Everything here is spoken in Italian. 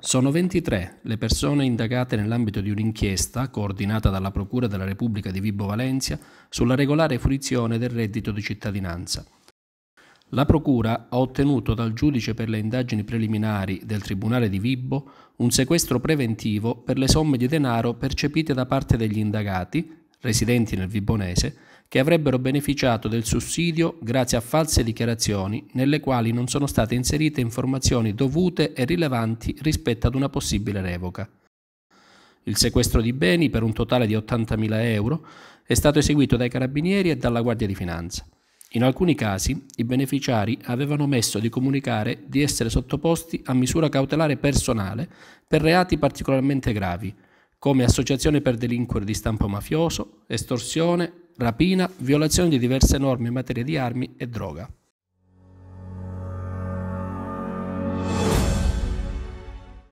Sono 23 le persone indagate nell'ambito di un'inchiesta coordinata dalla Procura della Repubblica di Vibo Valencia sulla regolare fruizione del reddito di cittadinanza. La Procura ha ottenuto dal giudice per le indagini preliminari del Tribunale di Vibbo un sequestro preventivo per le somme di denaro percepite da parte degli indagati, residenti nel Vibonese, che avrebbero beneficiato del sussidio grazie a false dichiarazioni nelle quali non sono state inserite informazioni dovute e rilevanti rispetto ad una possibile revoca. Il sequestro di beni per un totale di 80.000 euro è stato eseguito dai carabinieri e dalla Guardia di Finanza. In alcuni casi i beneficiari avevano omesso di comunicare di essere sottoposti a misura cautelare personale per reati particolarmente gravi, come associazione per delinquere di stampo mafioso, estorsione rapina, violazione di diverse norme in materia di armi e droga.